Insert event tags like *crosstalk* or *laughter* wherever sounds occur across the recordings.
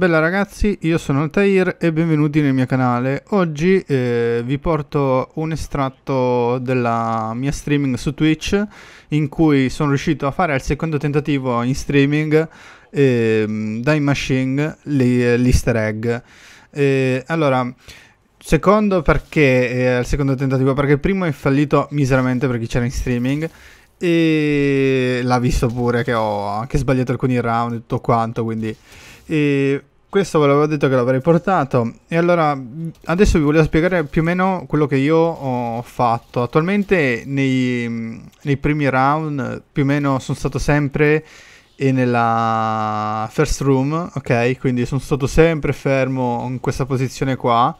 Bella ragazzi, io sono Altair e benvenuti nel mio canale. Oggi eh, vi porto un estratto della mia streaming su Twitch in cui sono riuscito a fare il secondo tentativo in streaming eh, dai machine l'easter egg. Eh, allora, secondo perché il eh, secondo tentativo? Perché il primo è fallito miseramente per chi c'era in streaming e l'ha visto pure che ho anche sbagliato alcuni round e tutto quanto, quindi... E questo ve l'avevo detto che l'avrei portato e allora adesso vi volevo spiegare più o meno quello che io ho fatto attualmente nei, nei primi round più o meno sono stato sempre nella first room ok quindi sono stato sempre fermo in questa posizione qua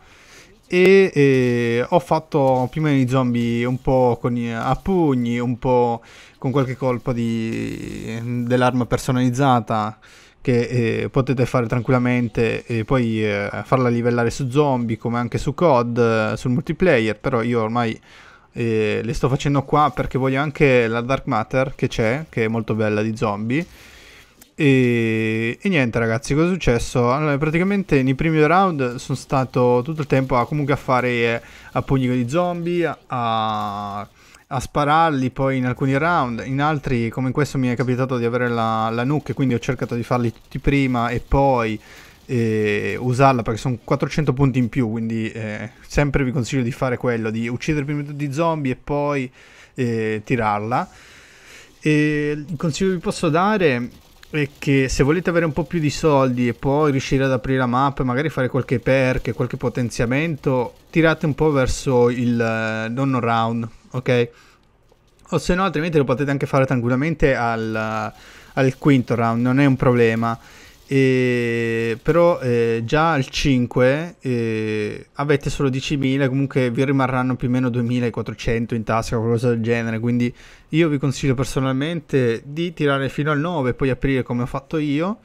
e, e ho fatto più o meno i zombie un po' con, a pugni un po' con qualche colpo dell'arma personalizzata che eh, potete fare tranquillamente e poi eh, farla livellare su zombie come anche su COD, eh, sul multiplayer, però io ormai eh, le sto facendo qua perché voglio anche la Dark Matter che c'è, che è molto bella di zombie. E, e, niente ragazzi, cosa è successo? Allora, praticamente nei primi round sono stato tutto il tempo a, comunque a fare eh, a pugno di zombie, a, a spararli poi in alcuni round, in altri come in questo mi è capitato di avere la, la nuke, quindi ho cercato di farli tutti prima e poi eh, usarla perché sono 400 punti in più, quindi eh, sempre vi consiglio di fare quello, di uccidere prima tutti i zombie e poi eh, tirarla. E il consiglio che vi posso dare è che se volete avere un po' più di soldi e poi riuscire ad aprire la mappa e magari fare qualche perk, qualche potenziamento, tirate un po' verso il eh, nono round ok? O se no, altrimenti lo potete anche fare tranquillamente al, al quinto round, non è un problema. E, però eh, già al 5 eh, avete solo 10.000 comunque vi rimarranno più o meno 2.400 in tasca qualcosa del genere quindi io vi consiglio personalmente di tirare fino al 9 poi aprire come ho fatto io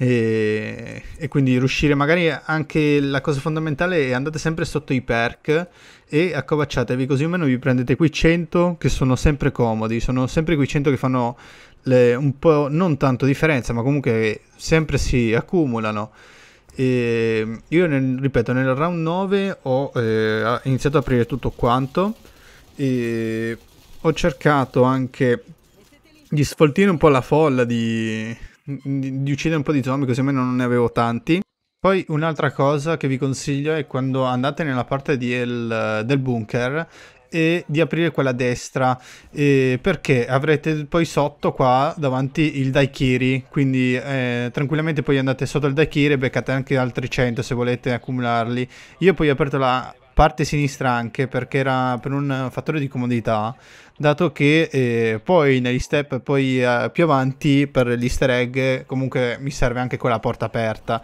e, e, quindi riuscire magari anche la cosa fondamentale è andate sempre sotto i perk e accovacciatevi così o meno vi prendete quei 100 che sono sempre comodi, sono sempre quei 100 che fanno le, un po' non tanto differenza ma comunque sempre si accumulano. E io nel, ripeto nel round 9 ho eh, iniziato a aprire tutto quanto e ho cercato anche di sfoltire un po' la folla di, di, di uccidere un po' di zombie, così almeno non ne avevo tanti. Poi un'altra cosa che vi consiglio è quando andate nella parte el, del bunker e di aprire quella destra eh, perché avrete poi sotto qua davanti il daikiri quindi eh, tranquillamente poi andate sotto il daikiri e beccate anche altri 100 se volete accumularli io poi ho aperto la parte sinistra anche perché era per un fattore di comodità dato che eh, poi negli step poi, eh, più avanti per l'easter egg comunque mi serve anche quella porta aperta.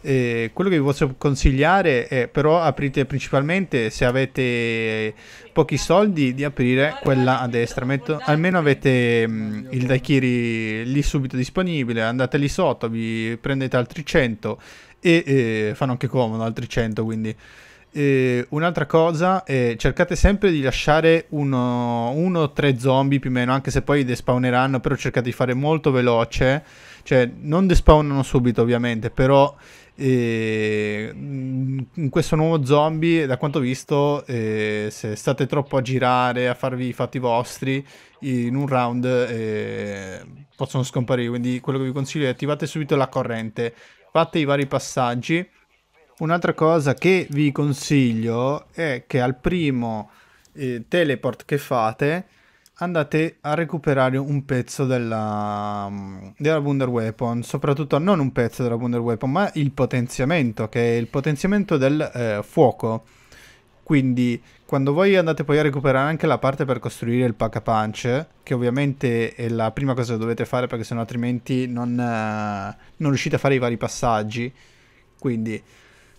Eh, quello che vi posso consigliare è però aprite principalmente se avete pochi soldi di aprire quella a destra Metto, almeno avete mh, mm, il daikiri lì subito disponibile andate lì sotto vi prendete altri 100 e eh, fanno anche comodo altri 100 quindi eh, un'altra cosa, eh, cercate sempre di lasciare uno, uno o tre zombie più o meno, anche se poi despawneranno, però cercate di fare molto veloce, cioè non despawnano subito ovviamente, però eh, in questo nuovo zombie, da quanto ho visto, eh, se state troppo a girare, a farvi i fatti vostri, in un round eh, possono scomparire, quindi quello che vi consiglio è attivate subito la corrente, fate i vari passaggi Un'altra cosa che vi consiglio è che al primo eh, teleport che fate andate a recuperare un pezzo della, mm, della Wonder Weapon, soprattutto non un pezzo della Wonder Weapon, ma il potenziamento, che è il potenziamento del eh, fuoco. Quindi quando voi andate poi a recuperare anche la parte per costruire il pack a punch, che ovviamente è la prima cosa che dovete fare perché sennò altrimenti non, eh, non riuscite a fare i vari passaggi, quindi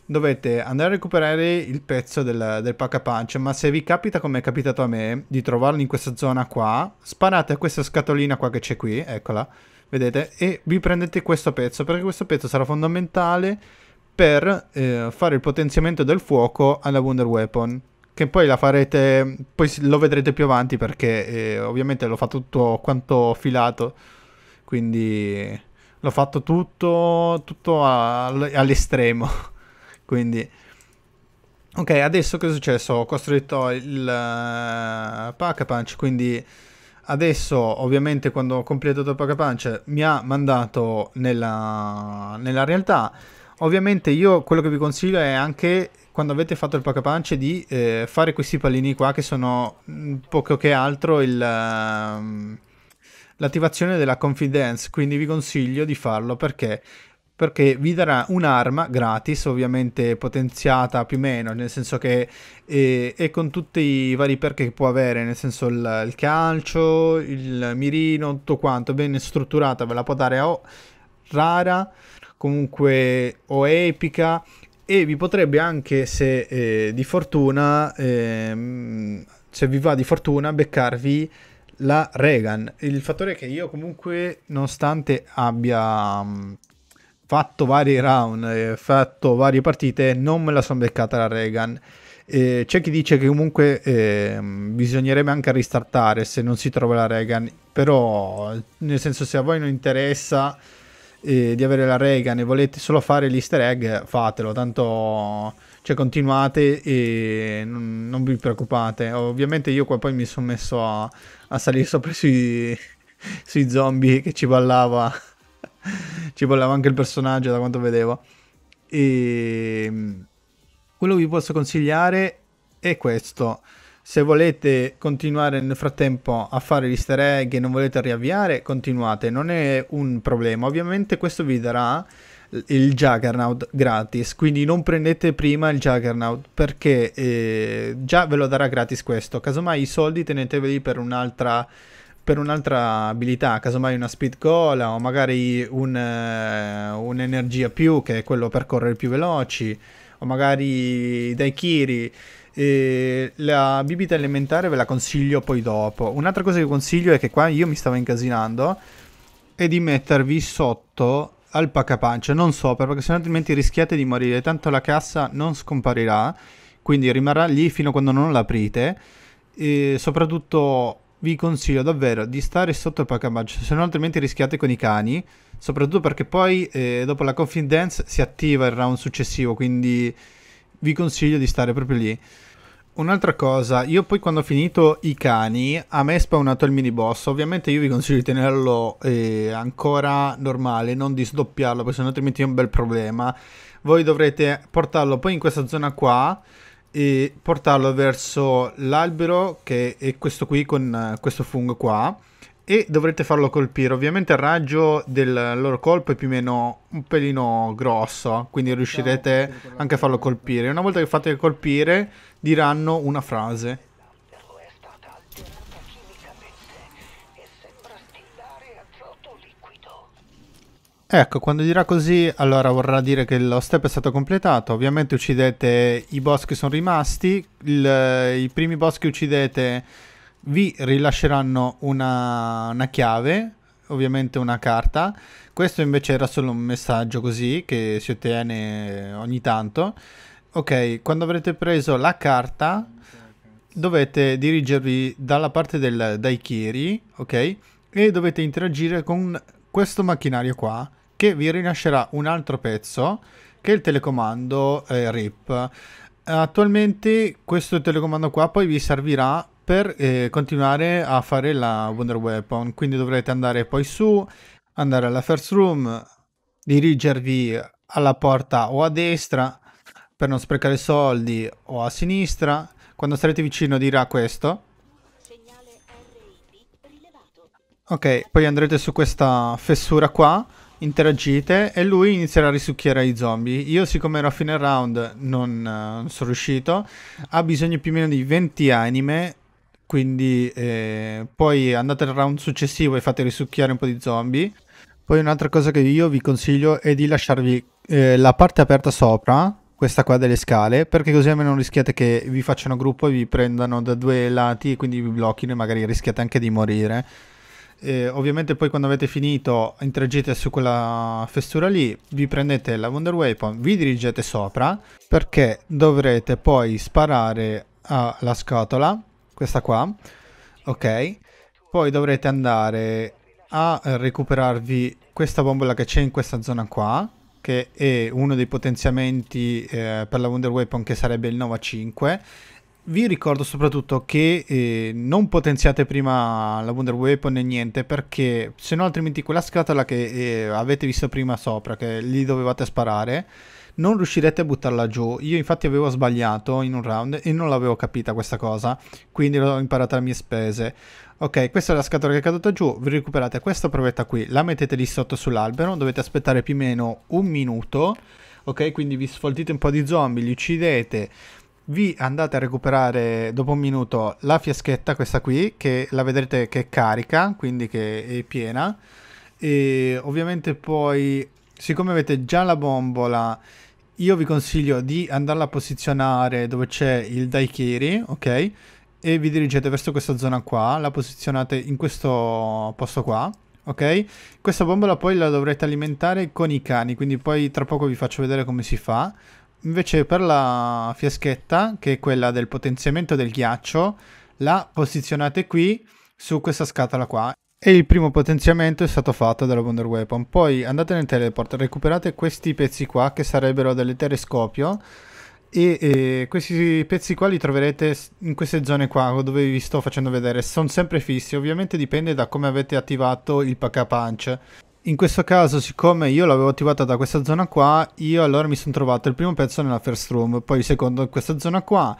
dovete andare a recuperare il pezzo del, del pack a punch, ma se vi capita come è capitato a me di trovarlo in questa zona qua, sparate a questa scatolina qua che c'è qui, eccola, vedete, e vi prendete questo pezzo, perché questo pezzo sarà fondamentale per eh, fare il potenziamento del fuoco alla Wonder Weapon che poi la farete, poi lo vedrete più avanti perché eh, ovviamente l'ho fatto tutto quanto filato, quindi l'ho fatto tutto, tutto all'estremo. *laughs* Quindi, ok, adesso che è successo? Ho costruito il uh, eh, pack punch, quindi adesso ovviamente quando ho completato il pack punch mi ha mandato nella, nella realtà. Ovviamente io quello che vi consiglio è anche quando avete fatto il pack punch di eh, fare questi pallini qua che sono mm, poco che altro il... Uh, l'attivazione della confidence, quindi vi consiglio di farlo perché perché vi darà un'arma gratis, ovviamente potenziata più o meno, nel senso che è, è con tutti i vari perk che può avere, nel senso il, il, calcio, il mirino, tutto quanto, ben strutturata, ve la può dare o rara, comunque o epica e vi potrebbe anche se eh, di fortuna, eh, se vi va di fortuna, beccarvi la Regan. Il fattore è che io comunque, nonostante abbia fatto vari round, eh, fatto varie partite, non me la sono beccata la Reagan. Eh, c'è chi dice che comunque eh, bisognerebbe anche ristartare se non si trova la Reagan, però nel senso se a voi non interessa eh, di avere la Reagan e volete solo fare l'easter egg, fatelo, tanto cioè, continuate e non, non, vi preoccupate. Ovviamente io qua poi mi sono messo a, a salire sopra sui, *laughs* sui zombie che ci ballava ci parlava anche il personaggio da quanto vedevo. E mm, quello che vi posso consigliare è questo. Se volete continuare nel frattempo a fare gli easter egg e non volete riavviare, continuate, non è un problema. Ovviamente questo vi darà il Juggernaut gratis, quindi non prendete prima il Juggernaut perché eh, già ve lo darà gratis questo. Casomai i soldi teneteveli per un'altra per un'altra abilità, casomai una speed cola o magari un, uh, un'energia più che è quello per correre più veloci o magari dai Kiri. E la bibita elementare ve la consiglio poi dopo. Un'altra cosa che consiglio è che qua io mi stavo incasinando è di mettervi sotto al pacapancia, non so perché sennò altrimenti rischiate di morire, tanto la cassa non scomparirà, quindi rimarrà lì fino a quando non l'aprite e soprattutto vi consiglio davvero di stare sotto il paccamaggio, se no altrimenti rischiate con i cani, soprattutto perché poi eh, dopo la confidence si attiva il round successivo, quindi vi consiglio di stare proprio lì. Un'altra cosa, io poi quando ho finito i cani, a me è spawnato il mini boss, ovviamente io vi consiglio di tenerlo eh, ancora normale, non di sdoppiarlo, perché sennò altrimenti è un bel problema. Voi dovrete portarlo poi in questa zona qua, e portarlo verso l'albero che è questo qui con uh, questo fungo qua e dovrete farlo colpire ovviamente il raggio del loro colpo è più o meno un pelino grosso quindi riuscirete anche a farlo colpire una volta che fate colpire diranno una frase Ecco, quando dirà così, allora vorrà dire che lo step è stato completato. Ovviamente uccidete i boss che sono rimasti, il, eh, i primi boss che uccidete vi rilasceranno una, una chiave, ovviamente una carta. Questo invece era solo un messaggio così che si ottiene ogni tanto. Ok, quando avrete preso la carta dovete dirigervi dalla parte del Daikiri, ok? E dovete interagire con questo macchinario qua che vi rilascerà un altro pezzo che è il telecomando eh, RIP. Attualmente questo telecomando qua poi vi servirà per eh, continuare a fare la Wonder Weapon, quindi dovrete andare poi su, andare alla first room, dirigervi alla porta o a destra per non sprecare soldi o a sinistra. Quando sarete vicino dirà questo. Ok, poi andrete su questa fessura qua interagite e lui inizierà a risucchiare i zombie. Io siccome ero a fine round non, eh, non sono riuscito, ha bisogno più o meno di 20 anime, quindi eh, poi andate al round successivo e fate risucchiare un po' di zombie. Poi un'altra cosa che io vi consiglio è di lasciarvi eh, la parte aperta sopra, questa qua delle scale, perché così almeno non rischiate che vi facciano gruppo e vi prendano da due lati e quindi vi blocchino e magari rischiate anche di morire. Eh, ovviamente poi quando avete finito interagite su quella fessura lì, vi prendete la Wonder Weapon, vi dirigete sopra perché dovrete poi sparare alla scatola, questa qua, ok? Poi dovrete andare a recuperarvi questa bombola che c'è in questa zona qua, che è uno dei potenziamenti eh, per la Wonder Weapon che sarebbe il Nova 5 vi ricordo soprattutto che eh, non potenziate prima la Wonder Weapon e niente perché se no altrimenti quella scatola che eh, avete visto prima sopra che lì dovevate sparare non riuscirete a buttarla giù. Io infatti avevo sbagliato in un round e non l'avevo capita questa cosa, quindi l'ho imparata a mie spese. Ok, questa è la scatola che è caduta giù, vi recuperate questa provetta qui, la mettete lì sotto sull'albero, dovete aspettare più o meno un minuto, ok? Quindi vi sfoltite un po' di zombie, li uccidete, vi andate a recuperare dopo un minuto la fiaschetta, questa qui, che la vedrete che è carica, quindi che è piena. E ovviamente poi, siccome avete già la bombola, io vi consiglio di andarla a posizionare dove c'è il daiquiri, ok? E vi dirigete verso questa zona qua, la posizionate in questo posto qua, ok? Questa bombola poi la dovrete alimentare con i cani, quindi poi tra poco vi faccio vedere come si fa. Invece per la fiaschetta, che è quella del potenziamento del ghiaccio, la posizionate qui su questa scatola qua. E il primo potenziamento è stato fatto dalla Wonder Weapon. Poi andate nel teleport, recuperate questi pezzi qua che sarebbero delle telescopio. E, e, questi pezzi qua li troverete in queste zone qua dove vi sto facendo vedere sono sempre fissi ovviamente dipende da come avete attivato il pack a punch in questo caso, siccome io l'avevo attivata da questa zona qua, io allora mi sono trovato il primo pezzo nella first room, poi il secondo in questa zona qua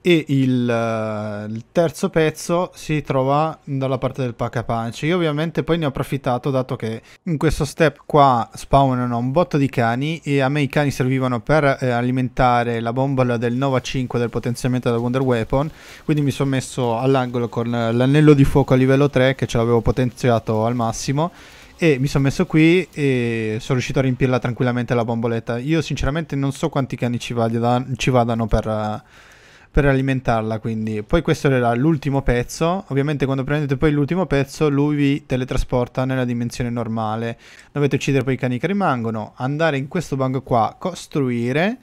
e il, eh, il terzo pezzo si trova dalla parte del pack a punch. Io ovviamente poi ne ho approfittato dato che in questo step qua spawnano un botto di cani e a me i cani servivano per eh, alimentare la bombola del Nova 5 del potenziamento della Wonder Weapon, quindi mi sono messo all'angolo con eh, l'anello di fuoco a livello 3 che ce l'avevo potenziato al massimo e mi sono messo qui e sono riuscito a riempirla tranquillamente la bomboletta. Io sinceramente non so quanti cani ci, vada, ci vadano per, per, alimentarla, quindi. Poi questo era l'ultimo pezzo, ovviamente quando prendete poi l'ultimo pezzo lui vi teletrasporta nella dimensione normale. Dovete uccidere poi i cani che rimangono, andare in questo banco qua, costruire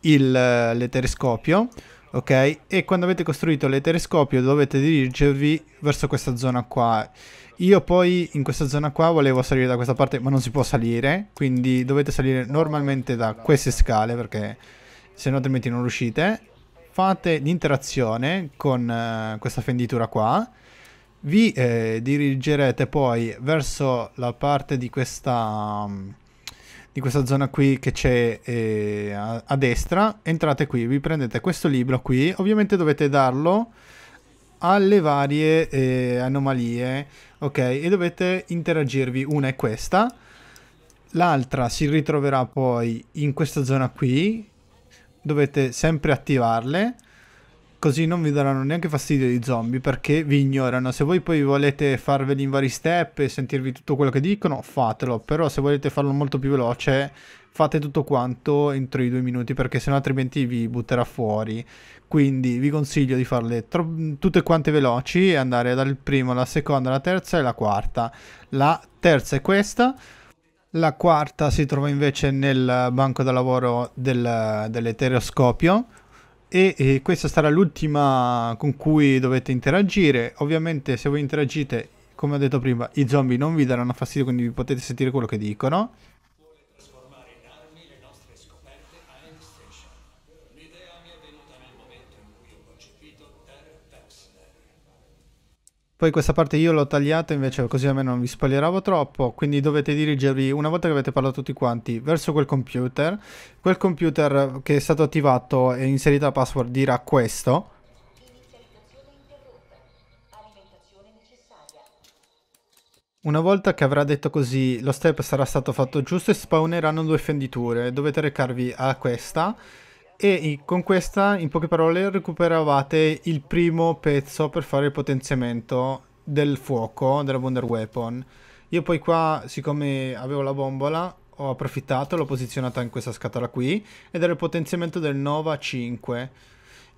il, eh, l'eterescopio ok? E quando avete costruito l'eterescopio dovete dirigervi verso questa zona qua. Io poi in questa zona qua volevo salire da questa parte, ma non si può salire, quindi dovete salire normalmente da queste scale, perché se no altrimenti non riuscite. Fate l'interazione con uh, questa fenditura qua. Vi eh, dirigerete poi verso la parte di questa... Um, di questa zona qui che c'è eh, a, a, destra, entrate qui, vi prendete questo libro qui, ovviamente dovete darlo alle varie eh, anomalie, ok? E dovete interagirvi, una è questa, l'altra si ritroverà poi in questa zona qui, dovete sempre attivarle, così non vi daranno neanche fastidio di zombie perché vi ignorano. Se voi poi volete farveli in vari step e sentirvi tutto quello che dicono, fatelo, però se volete farlo molto più veloce fate tutto quanto entro i due minuti perché sennò altrimenti vi butterà fuori. Quindi vi consiglio di farle tutte quante veloci e andare dal primo la seconda, la terza e la quarta. La terza è questa. La quarta si trova invece nel banco da lavoro del, dell'eteroscopio e, e questa sarà l'ultima con cui dovete interagire. Ovviamente se voi interagite, come ho detto prima, i zombie non vi daranno fastidio, quindi potete sentire quello che dicono. Poi questa parte io l'ho tagliata invece così almeno non vi spoglieravo troppo, quindi dovete dirigervi, una volta che avete parlato tutti quanti, verso quel computer. Quel computer che è stato attivato e inserita la password dirà questo. Una volta che avrà detto così, lo step sarà stato fatto giusto e spawneranno due fenditure. Dovete recarvi a questa e con questa, in poche parole, recuperavate il primo pezzo per fare il potenziamento del fuoco della Wonder Weapon. Io poi qua, siccome avevo la bombola, ho approfittato, l'ho posizionata in questa scatola qui, ed era il potenziamento del Nova 5.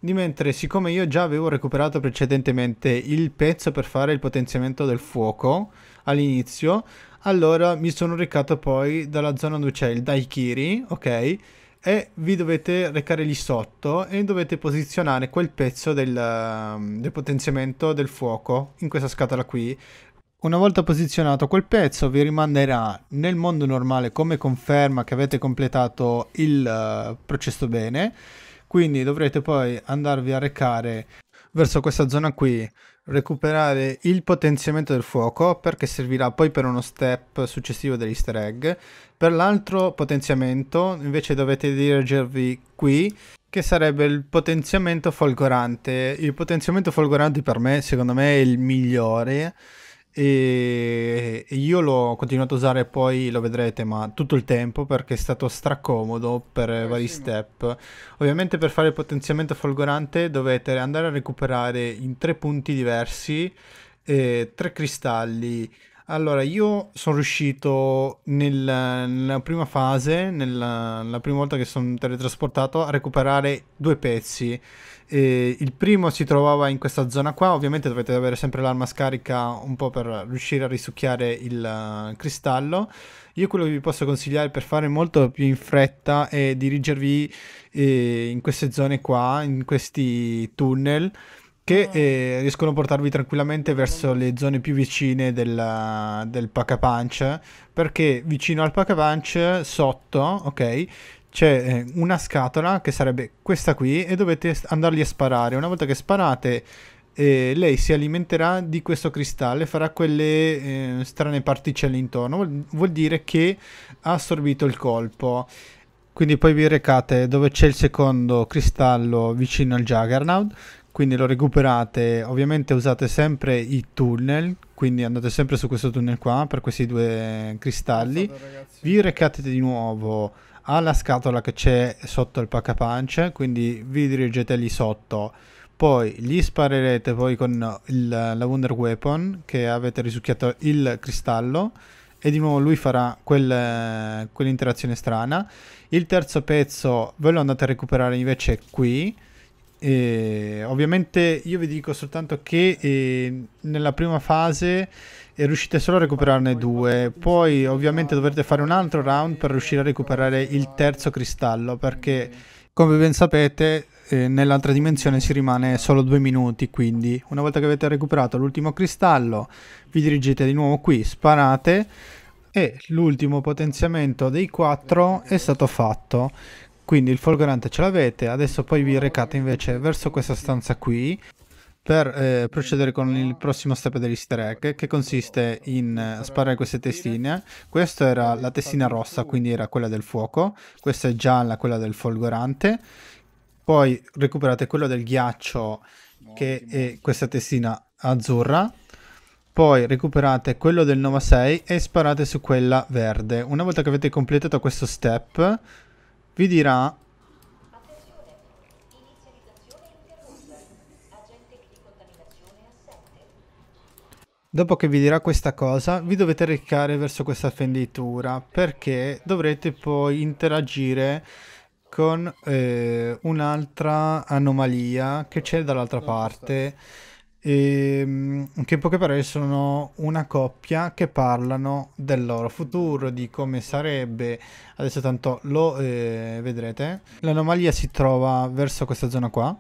Di mentre, siccome io già avevo recuperato precedentemente il pezzo per fare il potenziamento del fuoco all'inizio, allora mi sono recato poi dalla zona dove c'è il Daikiri, ok? e vi dovete recare lì sotto e dovete posizionare quel pezzo del, ehm, del potenziamento del fuoco in questa scatola qui. Una volta posizionato quel pezzo vi rimanderà nel mondo normale come conferma che avete completato il uh, processo bene, quindi dovrete poi andarvi a recare verso questa zona qui recuperare il potenziamento del fuoco perché servirà poi per uno step successivo dell'easter egg per l'altro potenziamento invece dovete dirigervi qui che sarebbe il potenziamento folgorante il potenziamento folgorante per me secondo me è il migliore e io l'ho continuato a usare poi, lo vedrete, ma tutto il tempo perché è stato stracomodo per eh, vari sì, step. Ma... Ovviamente per fare il potenziamento folgorante dovete andare a recuperare in tre punti diversi eh, tre cristalli, allora, io sono riuscito nel, nella prima fase, nella, la prima volta che sono teletrasportato, a recuperare due pezzi. E il primo si trovava in questa zona qua, ovviamente dovete avere sempre l'arma scarica un po' per riuscire a risucchiare il uh, cristallo. Io quello che vi posso consigliare per fare molto più in fretta è dirigervi eh, in queste zone qua, in questi tunnel che eh. eh, riescono a portarvi tranquillamente verso le zone più vicine della, del Paca Punch, perché vicino al Paca Punch, sotto, ok, c'è eh, una scatola che sarebbe questa qui e dovete andarli a sparare. Una volta che sparate eh, lei si alimenterà di questo cristallo e farà quelle eh, strane particelle intorno. Vuol, vuol dire che ha assorbito il colpo. Quindi poi vi recate dove c'è il secondo cristallo vicino al Juggernaut quindi lo recuperate ovviamente usate sempre i tunnel quindi andate sempre su questo tunnel qua per questi due cristalli Guardate, vi recate di nuovo alla scatola che c'è sotto il pack punch quindi vi dirigete lì sotto poi gli sparerete poi con il, la Wonder Weapon che avete risucchiato il cristallo e di nuovo lui farà quel, quell'interazione strana il terzo pezzo ve lo andate a recuperare invece qui eh, ovviamente io vi dico soltanto che eh, nella prima fase eh, riuscite solo a recuperarne due, poi ovviamente dovrete fare un altro round per riuscire a recuperare il terzo cristallo perché come ben sapete eh, nell'altra dimensione si rimane solo due minuti, quindi una volta che avete recuperato l'ultimo cristallo vi dirigete di nuovo qui, sparate e l'ultimo potenziamento dei quattro è stato fatto quindi il folgorante ce l'avete, adesso poi vi recate invece verso questa stanza qui per eh, procedere con il prossimo step dell'easter egg che consiste in eh, sparare queste testine questa era la testina rossa quindi era quella del fuoco questa è gialla quella del folgorante poi recuperate quella del ghiaccio che è questa testina azzurra poi recuperate quello del 96 e sparate su quella verde una volta che avete completato questo step vi dirà Dopo che vi dirà questa cosa, vi dovete recare verso questa fenditura perché dovrete poi interagire con eh, un'altra anomalia che c'è dall'altra parte. E, ehm, che in poche parole sono una coppia che parlano del loro futuro, di come sarebbe. Adesso tanto lo eh, vedrete. L'anomalia si trova verso questa zona qua.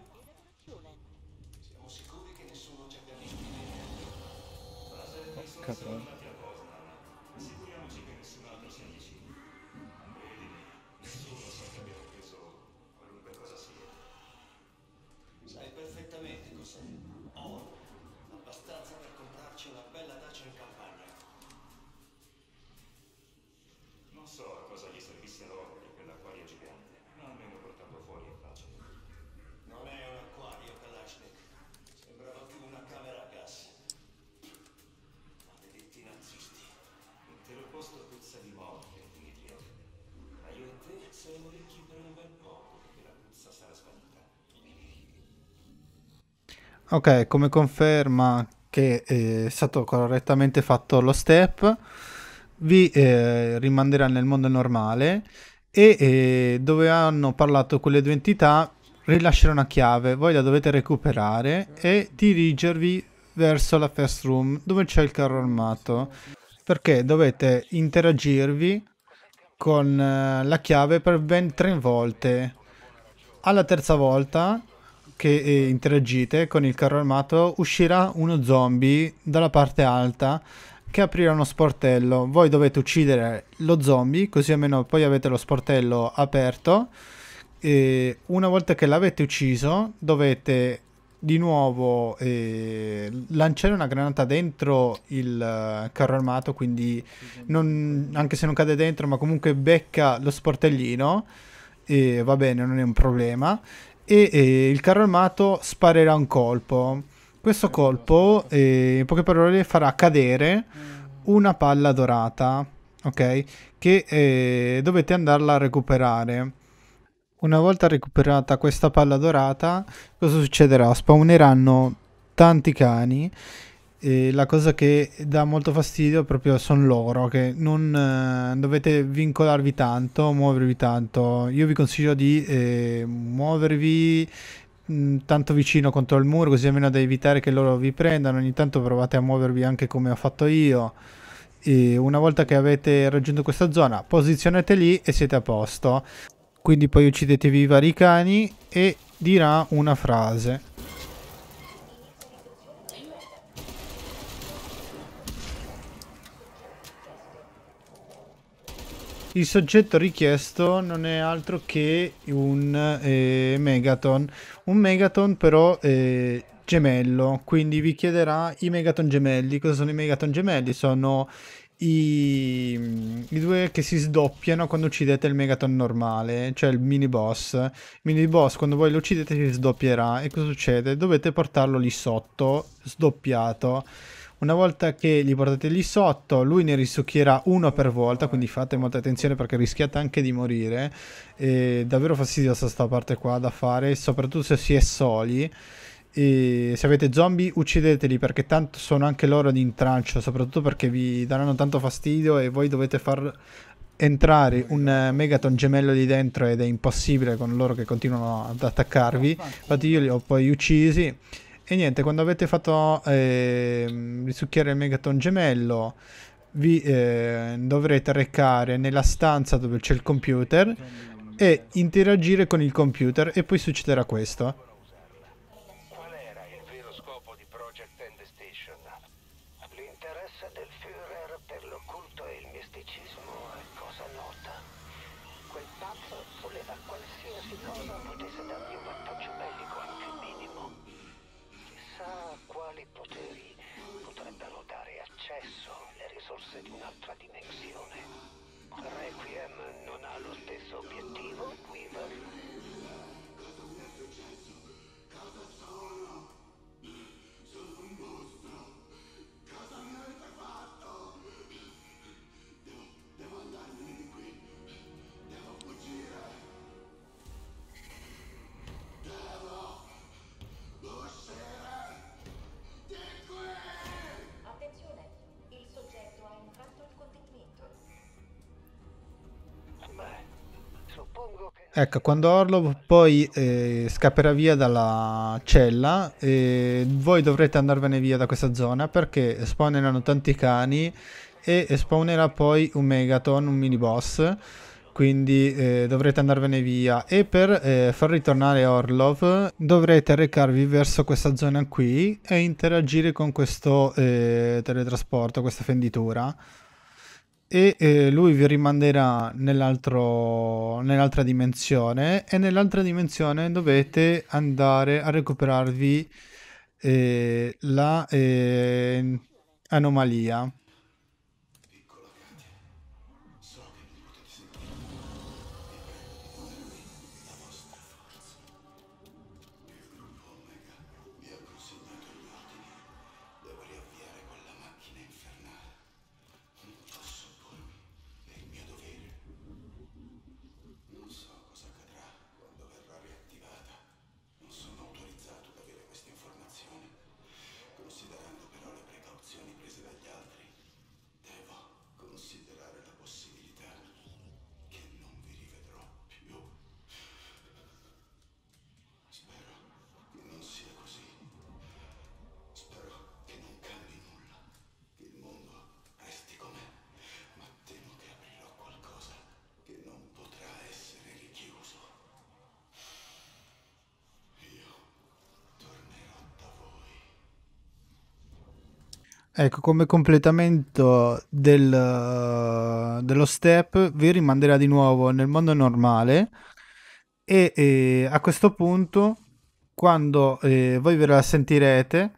Ok, come conferma che eh, è stato correttamente fatto lo step, vi eh, rimanderà nel mondo normale e eh, dove hanno parlato quelle due entità rilascerà una chiave, voi la dovete recuperare e dirigervi verso la first room dove c'è il carro armato perché dovete interagirvi con eh, la chiave per ben tre volte. Alla terza volta che eh, interagite con il carro armato uscirà uno zombie dalla parte alta che aprirà uno sportello. Voi dovete uccidere lo zombie, così almeno poi avete lo sportello aperto. E una volta che l'avete ucciso, dovete di nuovo eh, lanciare una granata dentro il eh, carro armato, quindi non, anche se non cade dentro, ma comunque becca lo sportellino. E va bene, non è un problema e, e il carro armato sparerà un colpo. Questo colpo, eh, in poche parole, farà cadere una palla dorata, ok? Che eh, dovete andarla a recuperare. Una volta recuperata questa palla dorata, cosa succederà? Spawneranno tanti cani e la cosa che dà molto fastidio proprio sono loro, che non eh, dovete vincolarvi tanto, muovervi tanto. Io vi consiglio di eh, muovervi mh, mm, tanto vicino contro il muro, così almeno da evitare che loro vi prendano. Ogni tanto provate a muovervi anche come ho fatto io. E una volta che avete raggiunto questa zona, posizionate lì e siete a posto. Quindi poi uccidetevi i vari cani e dirà una frase Il soggetto richiesto non è altro che un eh, megaton, un megaton però eh, gemello, quindi vi chiederà i megaton gemelli. Cosa sono i megaton gemelli? Sono i, i, due che si sdoppiano quando uccidete il megaton normale, cioè il mini boss. Il mini boss quando voi lo uccidete si sdoppierà e cosa succede? Dovete portarlo lì sotto, sdoppiato. Una volta che li portate lì sotto, lui ne risucchierà uno per volta, quindi fate molta attenzione perché rischiate anche di morire. È davvero fastidiosa sta parte qua da fare, soprattutto se si è soli. E se avete zombie uccideteli perché tanto sono anche loro di intrancio, soprattutto perché vi daranno tanto fastidio e voi dovete far entrare un megaton gemello lì dentro ed è impossibile con loro che continuano ad attaccarvi. Infatti io li ho poi uccisi e niente, quando avete fatto eh, risucchiare il megaton gemello, vi eh, dovrete recare nella stanza dove c'è il computer e interagire con il computer e poi succederà questo. Ecco, quando Orlov poi eh, scapperà via dalla cella, eh, voi dovrete andarvene via da questa zona perché spawneranno tanti cani e spawnerà poi un megaton, un mini boss quindi eh, dovrete andarvene via e per eh, far ritornare Orlov dovrete recarvi verso questa zona qui e interagire con questo eh, teletrasporto, questa fenditura e eh, lui vi rimanderà nell'altra dimensione e nell'altra dimensione dovete andare a recuperarvi eh, la eh, anomalia Ecco, come completamento del, dello step vi rimanderà di nuovo nel mondo normale e, e a questo punto quando eh, voi ve la sentirete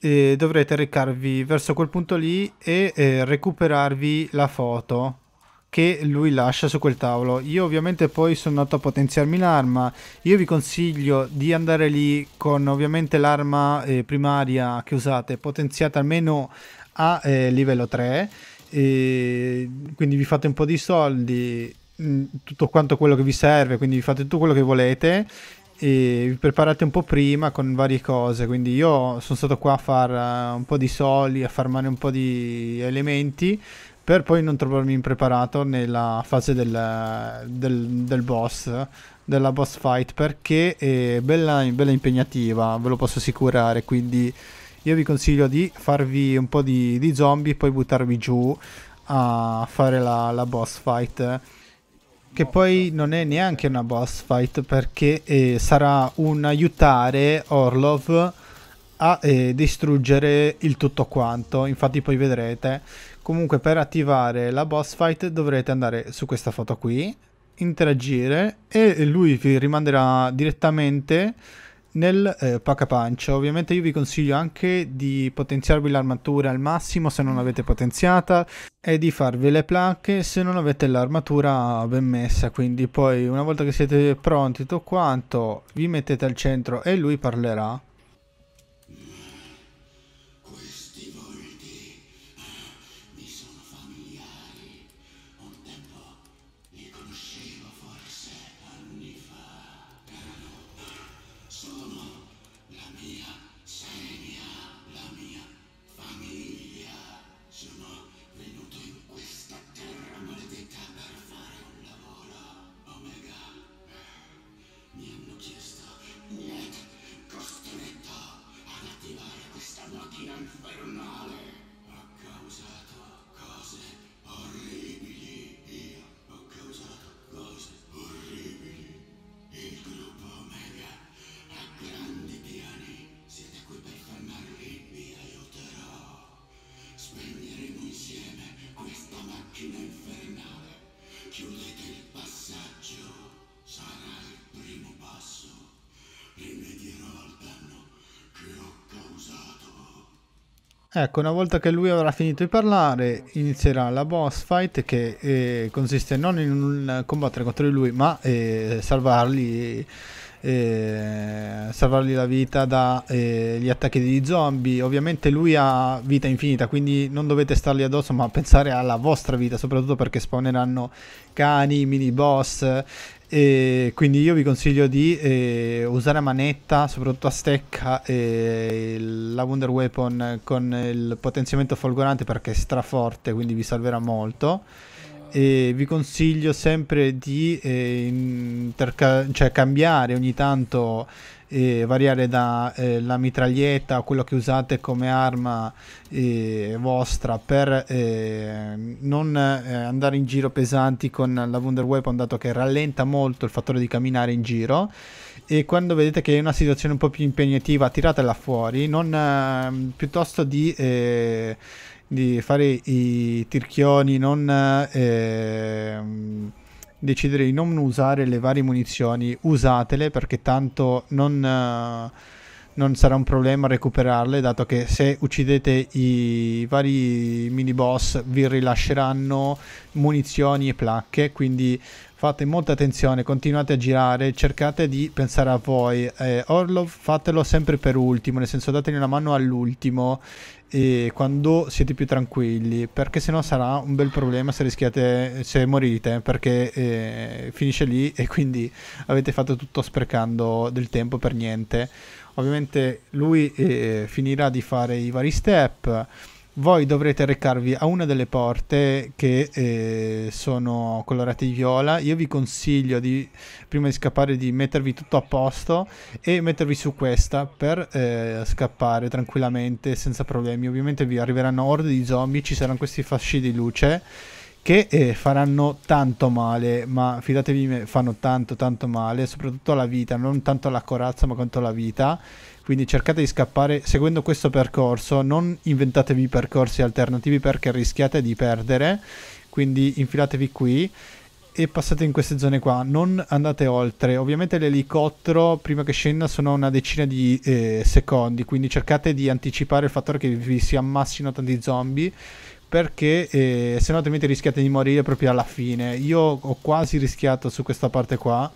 eh, dovrete recarvi verso quel punto lì e eh, recuperarvi la foto che lui lascia su quel tavolo. Io ovviamente poi sono andato a potenziarmi l'arma, io vi consiglio di andare lì con ovviamente l'arma eh, primaria che usate potenziata almeno a eh, livello 3, e quindi vi fate un po' di soldi, mm, tutto quanto quello che vi serve, quindi vi fate tutto quello che volete e vi preparate un po' prima con varie cose quindi io sono stato qua a fare eh, un po' di soldi, a farmare un po' di elementi per poi non trovarmi impreparato nella fase del, del, del boss, della boss fight, perché è bella, bella impegnativa, ve lo posso assicurare, quindi io vi consiglio di farvi un po' di, di zombie, poi buttarvi giù a fare la, la boss fight che poi non è neanche una boss fight perché eh, sarà un aiutare Orlov a eh, distruggere il tutto quanto infatti poi vedrete Comunque per attivare la boss fight dovrete andare su questa foto qui, interagire e lui vi rimanderà direttamente nel eh, pack Ovviamente io vi consiglio anche di potenziarvi l'armatura al massimo se non l'avete potenziata e di farvi le placche se non avete l'armatura ben messa. Quindi poi una volta che siete pronti tutto quanto vi mettete al centro e lui parlerà Ecco, una volta che lui avrà finito di parlare, inizierà la boss fight che eh, consiste non in un combattere contro di lui, ma eh, salvarli, eh, salvargli la vita dagli eh, attacchi degli zombie. Ovviamente lui ha vita infinita, quindi non dovete stargli addosso, ma pensare alla vostra vita, soprattutto perché spawneranno cani, mini boss, e quindi io vi consiglio di eh, usare a manetta, soprattutto a stecca, eh, la Wonder Weapon con il potenziamento folgorante perché è straforte, quindi vi salverà molto. E vi consiglio sempre di eh, interca- cioè cambiare ogni tanto eh, variare dalla eh, mitraglietta o quello che usate come arma eh, vostra per eh, non eh, andare in giro pesanti con la Wonder Weapon dato che rallenta molto il fattore di camminare in giro e quando vedete che è una situazione un po' più impegnativa tiratela fuori non, ehm, piuttosto di eh, di fare i tirchioni non ehm, decidere di non usare le varie munizioni, usatele perché tanto non, eh, non sarà un problema recuperarle, dato che se uccidete i vari mini boss vi rilasceranno munizioni e placche, quindi fate molta attenzione, continuate a girare, cercate di pensare a voi. Eh, Orlov fatelo sempre per ultimo, nel senso dategli una mano all'ultimo e quando siete più tranquilli, perché sennò sarà un bel problema se rischiate se morite, perché eh, finisce lì e quindi avete fatto tutto sprecando del tempo per niente. Ovviamente lui eh, finirà di fare i vari step voi dovrete recarvi a una delle porte che eh, sono colorate di viola. Io vi consiglio di, prima di scappare di mettervi tutto a posto e mettervi su questa per eh, scappare tranquillamente senza problemi. Ovviamente vi arriveranno orde di zombie, ci saranno questi fasci di luce che eh, faranno tanto male, ma fidatevi, fanno tanto tanto male, soprattutto alla vita, non tanto alla corazza ma quanto alla vita quindi cercate di scappare seguendo questo percorso, non inventatevi percorsi alternativi perché rischiate di perdere. Quindi infilatevi qui e passate in queste zone qua, non andate oltre. Ovviamente l'elicottero prima che scenda sono una decina di eh, secondi, quindi cercate di anticipare il fatto che vi si ammassino tanti zombie perché eh, se no altrimenti rischiate di morire proprio alla fine. Io ho quasi rischiato su questa parte qua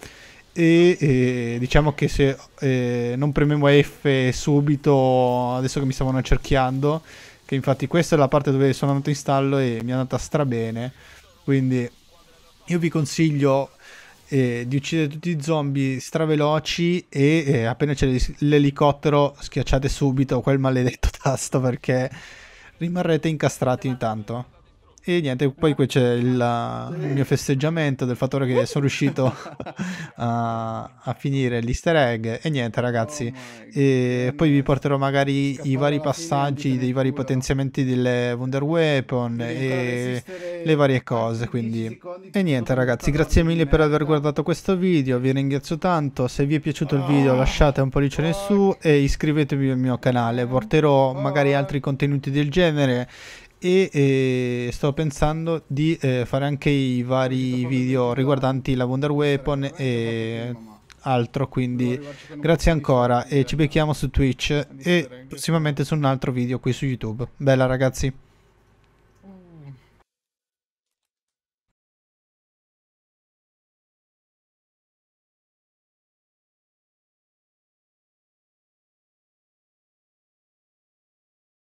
e eh, diciamo che se eh, non premevo F subito, adesso che mi stavano cerchiando che infatti questa è la parte dove sono andato in stallo e mi è andata strabene, quindi io vi consiglio eh, di uccidere tutti i zombie straveloci e eh, appena c'è l'elicottero schiacciate subito quel maledetto *laughs* tasto perché rimarrete incastrati intanto. E niente, poi qui c'è il, il mio festeggiamento del fattore che sono riuscito *laughs* a, a, finire l'easter egg. E niente, ragazzi, oh e poi vi porterò magari i vari passaggi dei vari potenziamenti delle Wonder Weapon e le varie cose. Quindi, e niente, ragazzi, grazie mille per aver guardato questo video. Vi ringrazio tanto. Se vi è piaciuto il video, ah, lasciate un pollice pollicione su e iscrivetevi al mio canale. Porterò magari altri contenuti del genere e eh, sto pensando di eh, fare anche i vari video riguardanti la Wonder Weapon e altro quindi grazie ancora e ci becchiamo su Twitch e prossimamente su un altro video qui su YouTube bella ragazzi